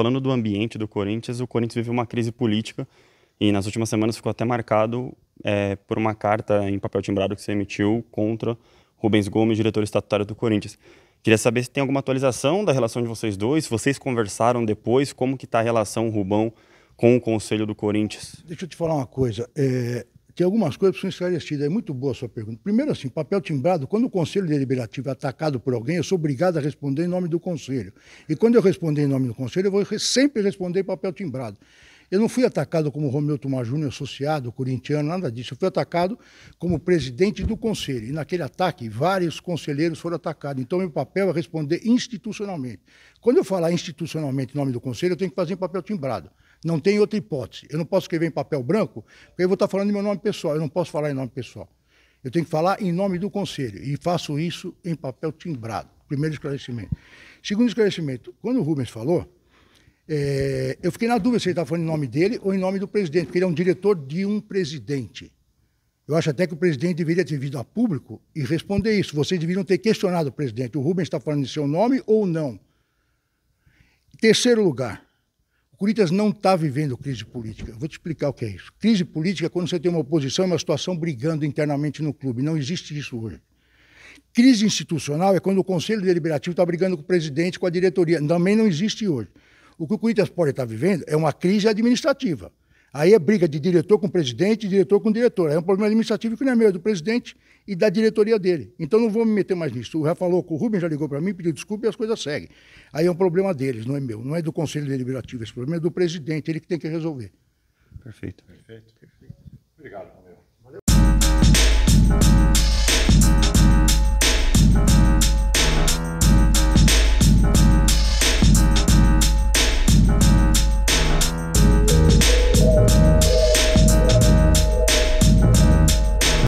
falando do ambiente do Corinthians, o Corinthians viveu uma crise política e nas últimas semanas ficou até marcado é, por uma carta em papel timbrado que você emitiu contra Rubens Gomes, diretor estatutário do Corinthians. Queria saber se tem alguma atualização da relação de vocês dois, se vocês conversaram depois, como que está a relação Rubão com o Conselho do Corinthians. Deixa eu te falar uma coisa, é, tem algumas coisas que são esclarecidas. É muito boa a sua pergunta. Primeiro, assim, papel timbrado, quando o Conselho Deliberativo é atacado por alguém, eu sou obrigado a responder em nome do Conselho. E quando eu responder em nome do Conselho, eu vou sempre responder em papel timbrado. Eu não fui atacado como Romeu Tomar Júnior associado, corintiano, nada disso. Eu fui atacado como presidente do conselho. E naquele ataque, vários conselheiros foram atacados. Então, meu papel é responder institucionalmente. Quando eu falar institucionalmente em nome do conselho, eu tenho que fazer em papel timbrado. Não tem outra hipótese. Eu não posso escrever em papel branco, porque eu vou estar falando em meu nome pessoal. Eu não posso falar em nome pessoal. Eu tenho que falar em nome do conselho. E faço isso em papel timbrado. Primeiro esclarecimento. Segundo esclarecimento, quando o Rubens falou, é, eu fiquei na dúvida se ele estava falando em nome dele ou em nome do presidente, porque ele é um diretor de um presidente. Eu acho até que o presidente deveria ter vindo a público e responder isso. Vocês deveriam ter questionado o presidente. O Rubens está falando em seu nome ou não? Terceiro lugar, Corinthians não está vivendo crise política. Vou te explicar o que é isso. Crise política é quando você tem uma oposição e é uma situação brigando internamente no clube. Não existe isso hoje. Crise institucional é quando o Conselho Deliberativo está brigando com o presidente, com a diretoria. Também não existe hoje. O que o Corinthians pode estar tá vivendo é uma crise administrativa. Aí é briga de diretor com presidente, diretor com diretor. É um problema administrativo que não é meu, é do presidente e da diretoria dele. Então não vou me meter mais nisso. O Rafa falou com o Rubens, já ligou para mim, pediu desculpa e as coisas seguem. Aí é um problema deles, não é meu, não é do Conselho Deliberativo. Esse problema é do presidente, ele que tem que resolver. Perfeito. Perfeito. Perfeito. Obrigado.